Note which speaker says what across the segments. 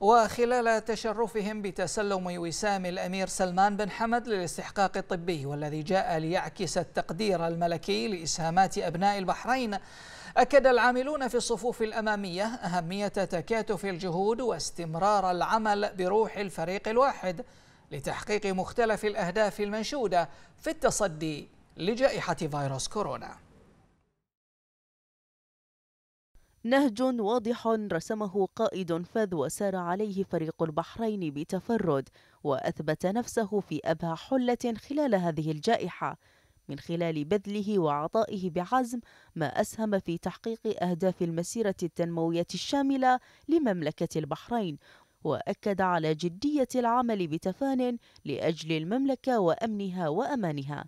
Speaker 1: وخلال تشرفهم بتسلم وسام الأمير سلمان بن حمد للاستحقاق الطبي والذي جاء ليعكس التقدير الملكي لإسهامات أبناء البحرين أكد العاملون في الصفوف الأمامية أهمية تكاتف الجهود واستمرار العمل بروح الفريق الواحد لتحقيق مختلف الأهداف المنشودة في التصدي لجائحة فيروس كورونا
Speaker 2: نهج واضح رسمه قائد فذ وسار عليه فريق البحرين بتفرد وأثبت نفسه في أبهى حلة خلال هذه الجائحة من خلال بذله وعطائه بعزم ما أسهم في تحقيق أهداف المسيرة التنموية الشاملة لمملكة البحرين وأكد على جدية العمل بتفان لأجل المملكة
Speaker 3: وأمنها وأمانها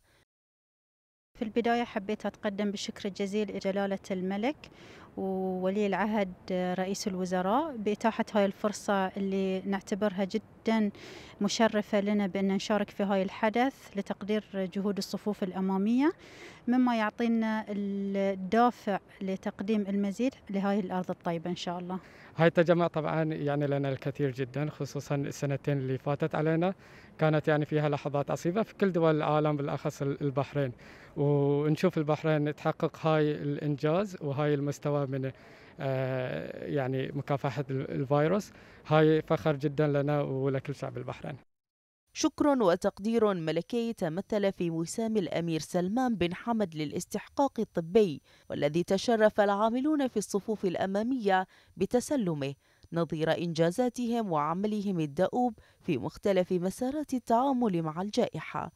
Speaker 3: في البداية حبيت أتقدم بالشكر الجزيل لجلالة الملك وولي العهد آه، رئيس الوزراء بإتاحة هاي الفرصة اللي نعتبرها جدا مشرفة لنا بأن نشارك في هاي الحدث لتقدير جهود الصفوف الأمامية مما يعطينا الدافع لتقديم المزيد لهاي الأرض الطيبة إن شاء الله
Speaker 4: هاي التجمع طبعا يعني لنا الكثير جدا خصوصا السنتين اللي فاتت علينا كانت يعني فيها لحظات عصيبة في كل دول العالم بالأخص البحرين ونشوف البحرين تحقق هاي الإنجاز وهاي المستوى الخاصة من آه، يعني مكافحة الفيروس هاي فخر جدا لنا ولكل شعب البحرين شكر وتقدير ملكي
Speaker 2: تمثل في وسام الأمير سلمان بن حمد للاستحقاق الطبي والذي تشرف العاملون في الصفوف الأمامية بتسلمه نظير إنجازاتهم وعملهم الدؤوب في مختلف مسارات التعامل مع الجائحة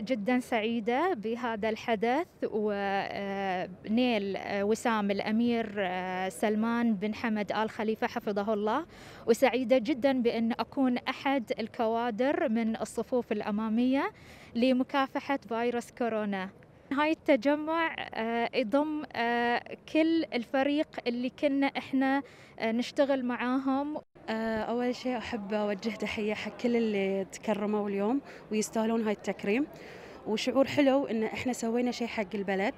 Speaker 5: جدا سعيدة بهذا الحدث ونيل آه، آه، وسام الأمير آه، سلمان بن حمد آل خليفة حفظه الله وسعيدة جدا بأن أكون أحد الكوادر من الصفوف الأمامية لمكافحة فيروس كورونا هاي التجمع يضم كل الفريق اللي كنا احنا نشتغل معاهم آه، أول شيء أحب أوجه تحية حق كل اللي تكرموا اليوم ويستاهلون هاي التكريم وشعور حلو إن إحنا سوينا شيء حق البلد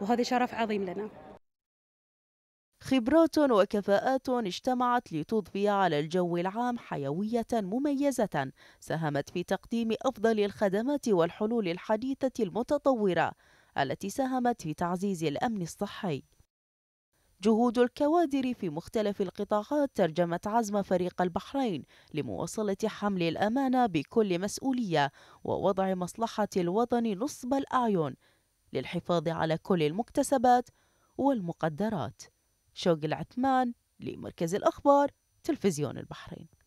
Speaker 5: وهذا شرف عظيم لنا
Speaker 2: خبرات وكفاءات اجتمعت لتضفي على الجو العام حيوية مميزة ساهمت في تقديم أفضل الخدمات والحلول الحديثة المتطورة التي ساهمت في تعزيز الأمن الصحي جهود الكوادر في مختلف القطاعات ترجمت عزم فريق البحرين لمواصلة حمل الأمانة بكل مسؤولية ووضع مصلحة الوطن نصب الأعين للحفاظ على كل المكتسبات والمقدرات شوق العثمان لمركز الأخبار تلفزيون
Speaker 1: البحرين